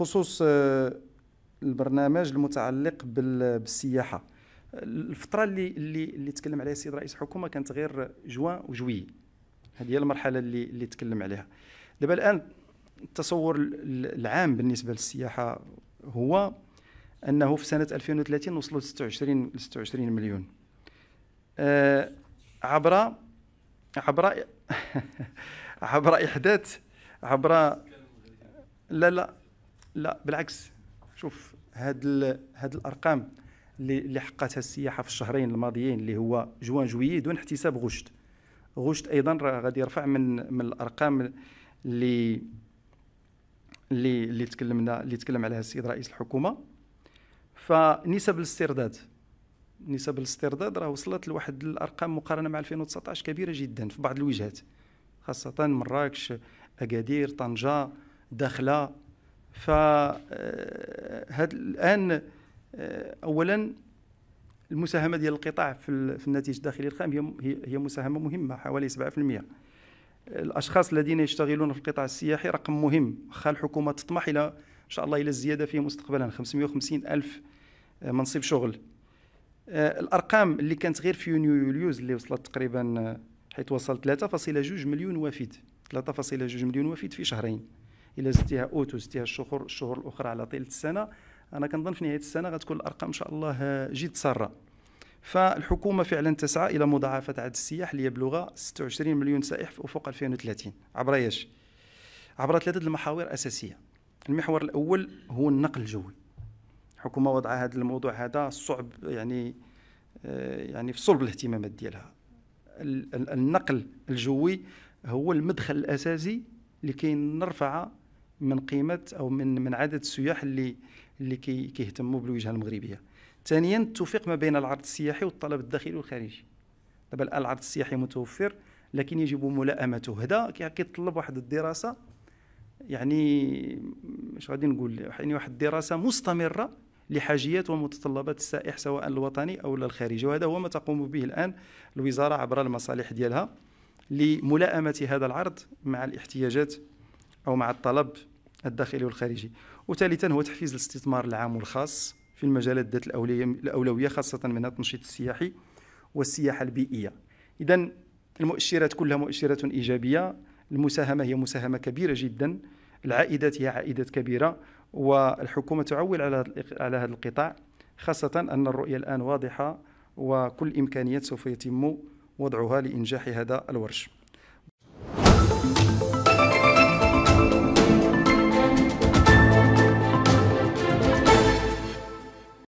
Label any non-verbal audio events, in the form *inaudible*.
بخصوص آه، البرنامج المتعلق بالسياحه الفتره اللي اللي اللي تكلم عليها السيد رئيس الحكومه كانت غير جوان وجوي هذه هي المرحله اللي اللي تكلم عليها دابا الان التصور العام بالنسبه للسياحه هو انه في سنه 2030 وصلوا 26 26 مليون آه، عبر عبر *laughs* عبر احداث عبر لا لا لا بالعكس شوف هاد هاد الارقام اللي حققتها السياحه في الشهرين الماضيين اللي هو جوان جويي دون احتساب غشت غشت ايضا راه غادي يرفع من من الارقام اللي اللي اللي تكلمنا اللي تكلم عليها السيد رئيس الحكومه فنسب الاسترداد نسب الاسترداد راه وصلت لواحد الارقام مقارنه مع 2019 كبيره جدا في بعض الوجهات خاصه مراكش اكادير طنجه داخله آه، هاد الان آه، اولا المساهمه ديال القطاع في, الناتج الداخلي الخام هي هي مساهمه مهمه حوالي 7% الاشخاص الذين يشتغلون في القطاع السياحي رقم مهم خا الحكومه تطمح الى ان شاء الله الى الزياده فيه مستقبلا 550 الف آه، منصب شغل الارقام اللي كانت غير في يونيو يوليوز اللي وصلت تقريبا حيث وصل 3.2 مليون وافد 3.2 مليون وافد في شهرين الا زدتيها اوت وزدتيها الشهور الشهور الاخرى على طيله السنه انا كنظن في نهايه السنه غتكون الارقام ان شاء الله جد ساره فالحكومه فعلا تسعى الى مضاعفه عدد السياح ليبلغ 26 مليون سائح في افق 2030 عبر ايش عبر ثلاثه المحاور اساسيه المحور الاول هو النقل الجوي الحكومه وضع هذا الموضوع هذا صعب يعني آه، يعني في صلب الاهتمامات ديالها النقل الجوي هو المدخل الاساسي لكي نرفع من قيمه او من من عدد السياح اللي اللي كيهتموا بالوجهه المغربيه ثانيا التوفيق ما بين العرض السياحي والطلب الداخلي والخارجي دابا الان العرض السياحي متوفر لكن يجب ملائمته هذا كيتطلب واحد الدراسه يعني اش غادي نقول يعني واحد الدراسه مستمره لحاجيات ومتطلبات السائح سواء الوطني او الخارجي وهذا هو ما تقوم به الان الوزاره عبر المصالح ديالها لملائمه هذا العرض مع الاحتياجات او مع الطلب الداخلي والخارجي وثالثا هو تحفيز الاستثمار العام والخاص في المجالات ذات الأولوية خاصة منها التنشيط السياحي والسياحة البيئية إذا المؤشرات كلها مؤشرات إيجابية المساهمة هي مساهمة كبيرة جدا العائدات هي عائدات كبيرة والحكومة تعول على على هذا القطاع خاصة أن الرؤية الآن واضحة وكل إمكانيات سوف يتم وضعها لإنجاح هذا الورش